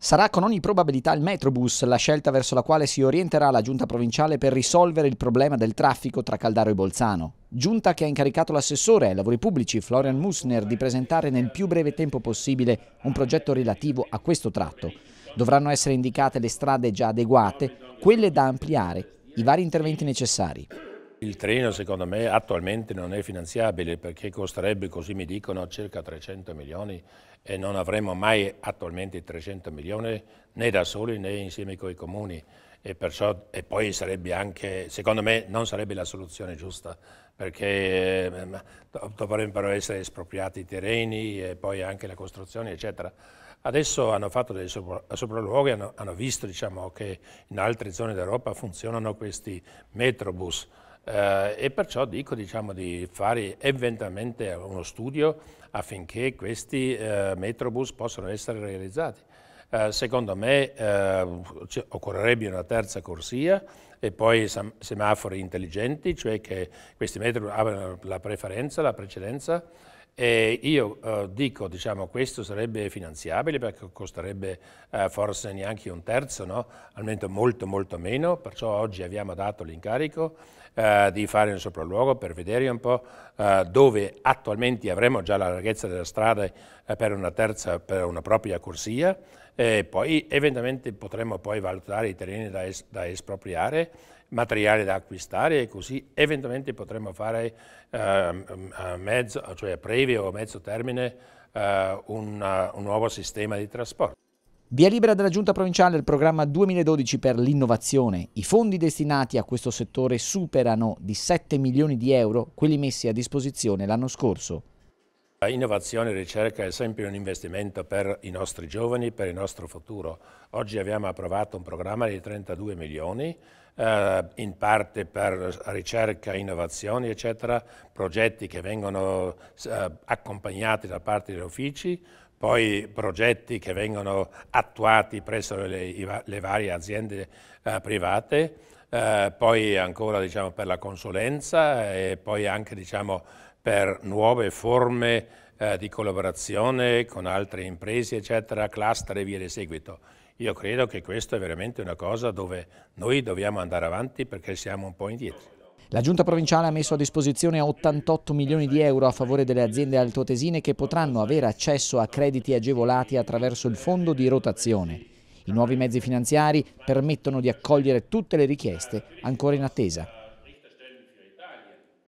Sarà con ogni probabilità il Metrobus la scelta verso la quale si orienterà la giunta provinciale per risolvere il problema del traffico tra Caldaro e Bolzano. Giunta che ha incaricato l'assessore ai lavori pubblici Florian Musner di presentare nel più breve tempo possibile un progetto relativo a questo tratto. Dovranno essere indicate le strade già adeguate, quelle da ampliare, i vari interventi necessari. Il treno secondo me attualmente non è finanziabile perché costerebbe, così mi dicono, circa 300 milioni e non avremo mai attualmente 300 milioni né da soli né insieme con i comuni e, perciò, e poi sarebbe anche, secondo me non sarebbe la soluzione giusta perché eh, dovrebbero essere espropriati i terreni e poi anche la costruzione eccetera. Adesso hanno fatto dei sopralluoghi, hanno, hanno visto diciamo, che in altre zone d'Europa funzionano questi metrobus eh, e perciò dico diciamo, di fare eventualmente uno studio affinché questi eh, metrobus possano essere realizzati. Eh, secondo me eh, occorrerebbe una terza corsia e poi semafori intelligenti, cioè che questi metri abbiano la preferenza, la precedenza e io eh, dico, diciamo, questo sarebbe finanziabile perché costerebbe eh, forse neanche un terzo, no? almeno molto molto meno, perciò oggi abbiamo dato l'incarico eh, di fare un sopralluogo per vedere un po' eh, dove attualmente avremo già la larghezza della strada eh, per una terza, per una propria corsia e poi eventualmente potremmo poi valutare i terreni da, es da espropriare, materiale da acquistare e così eventualmente potremmo fare eh, a, mezzo, cioè a breve o a mezzo termine eh, un, un nuovo sistema di trasporto. Via libera della Giunta Provinciale il programma 2012 per l'innovazione. I fondi destinati a questo settore superano di 7 milioni di euro quelli messi a disposizione l'anno scorso. Innovazione e ricerca è sempre un investimento per i nostri giovani, per il nostro futuro. Oggi abbiamo approvato un programma di 32 milioni, eh, in parte per ricerca, innovazioni, eccetera, progetti che vengono eh, accompagnati da parte degli uffici, poi progetti che vengono attuati presso le, le varie aziende eh, private, eh, poi ancora diciamo, per la consulenza e poi anche diciamo, per nuove forme eh, di collaborazione con altre imprese, eccetera, cluster e via di seguito. Io credo che questa è veramente una cosa dove noi dobbiamo andare avanti perché siamo un po' indietro. La giunta provinciale ha messo a disposizione 88 milioni di euro a favore delle aziende altotesine che potranno avere accesso a crediti agevolati attraverso il fondo di rotazione. I nuovi mezzi finanziari permettono di accogliere tutte le richieste ancora in attesa.